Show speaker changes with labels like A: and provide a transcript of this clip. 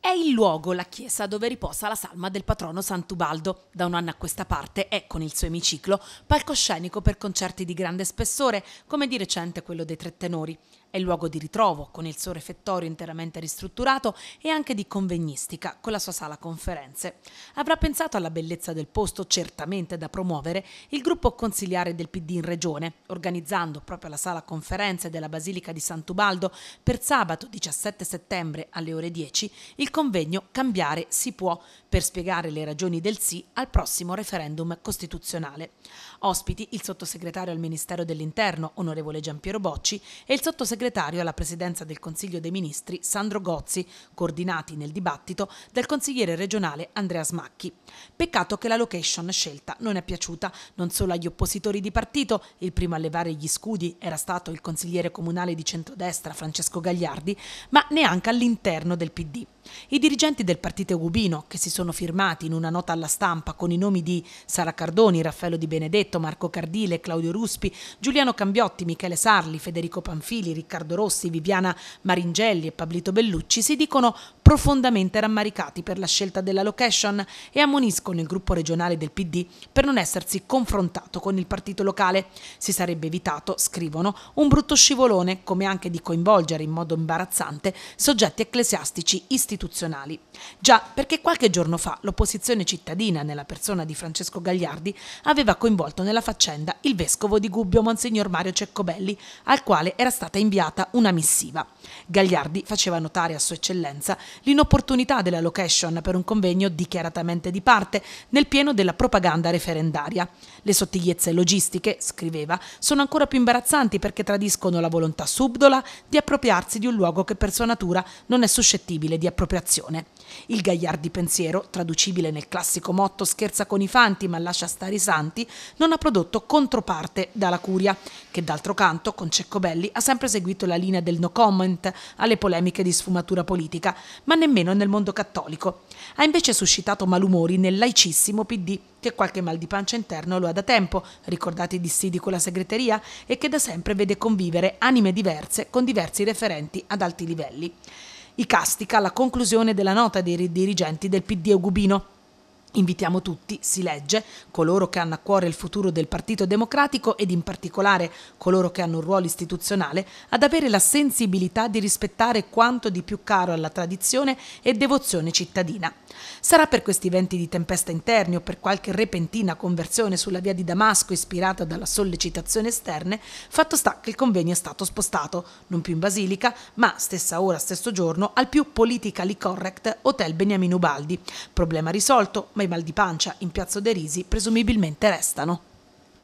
A: È il luogo, la chiesa, dove riposa la salma del patrono Sant'Ubaldo. Da un anno a questa parte è, con il suo emiciclo, palcoscenico per concerti di grande spessore, come di recente quello dei tre tenori. È luogo di ritrovo, con il suo refettorio interamente ristrutturato e anche di convegnistica, con la sua sala conferenze. Avrà pensato alla bellezza del posto, certamente da promuovere, il gruppo consiliare del PD in regione, organizzando proprio la sala conferenze della Basilica di Sant'Ubaldo per sabato 17 settembre alle ore 10 il il convegno Cambiare si può per spiegare le ragioni del sì al prossimo referendum costituzionale. Ospiti il sottosegretario al Ministero dell'Interno, onorevole Giampiero Bocci, e il sottosegretario alla Presidenza del Consiglio dei Ministri, Sandro Gozzi, coordinati nel dibattito dal consigliere regionale Andrea Smacchi. Peccato che la location scelta non è piaciuta non solo agli oppositori di partito, il primo a levare gli scudi era stato il consigliere comunale di centrodestra Francesco Gagliardi, ma neanche all'interno del PD. I dirigenti del partito cubino, che si sono firmati in una nota alla stampa con i nomi di Sara Cardoni, Raffaello Di Benedetto, Marco Cardile, Claudio Ruspi, Giuliano Cambiotti, Michele Sarli, Federico Panfili, Riccardo Rossi, Viviana Maringelli e Pablito Bellucci, si dicono profondamente rammaricati per la scelta della location e ammoniscono il gruppo regionale del PD per non essersi confrontato con il partito locale. Si sarebbe evitato, scrivono, un brutto scivolone, come anche di coinvolgere in modo imbarazzante soggetti ecclesiastici istituzionali. Già perché qualche giorno fa l'opposizione cittadina, nella persona di Francesco Gagliardi, aveva coinvolto nella faccenda il vescovo di Gubbio, Monsignor Mario Ceccobelli, al quale era stata inviata una missiva. Gagliardi faceva notare a Sua Eccellenza l'inopportunità della location per un convegno dichiaratamente di parte, nel pieno della propaganda referendaria. Le sottigliezze logistiche, scriveva, sono ancora più imbarazzanti perché tradiscono la volontà subdola di appropriarsi di un luogo che per sua natura non è suscettibile di appropriazione. Il gagliardi pensiero, traducibile nel classico motto scherza con i fanti ma lascia stare i santi, non ha prodotto controparte dalla curia, che d'altro canto con Ceccobelli ha sempre seguito la linea del no comment alle polemiche di sfumatura politica, ma nemmeno nel mondo cattolico. Ha invece suscitato malumori nel laicissimo PD, che qualche mal di pancia interno lo ha da tempo, ricordate i dissidi con la segreteria, e che da sempre vede convivere anime diverse con diversi referenti ad alti livelli. Icastica alla conclusione della nota dei dirigenti del PD Eugubino, Invitiamo tutti, si legge, coloro che hanno a cuore il futuro del Partito Democratico ed in particolare coloro che hanno un ruolo istituzionale, ad avere la sensibilità di rispettare quanto di più caro alla tradizione e devozione cittadina. Sarà per questi venti di tempesta interni o per qualche repentina conversione sulla via di Damasco ispirata dalla sollecitazione esterne, fatto sta che il convegno è stato spostato, non più in Basilica, ma stessa ora, stesso giorno, al più politically correct Hotel Beniamino Baldi. Problema risolto, ma i mal di pancia in Piazza De Risi presumibilmente restano.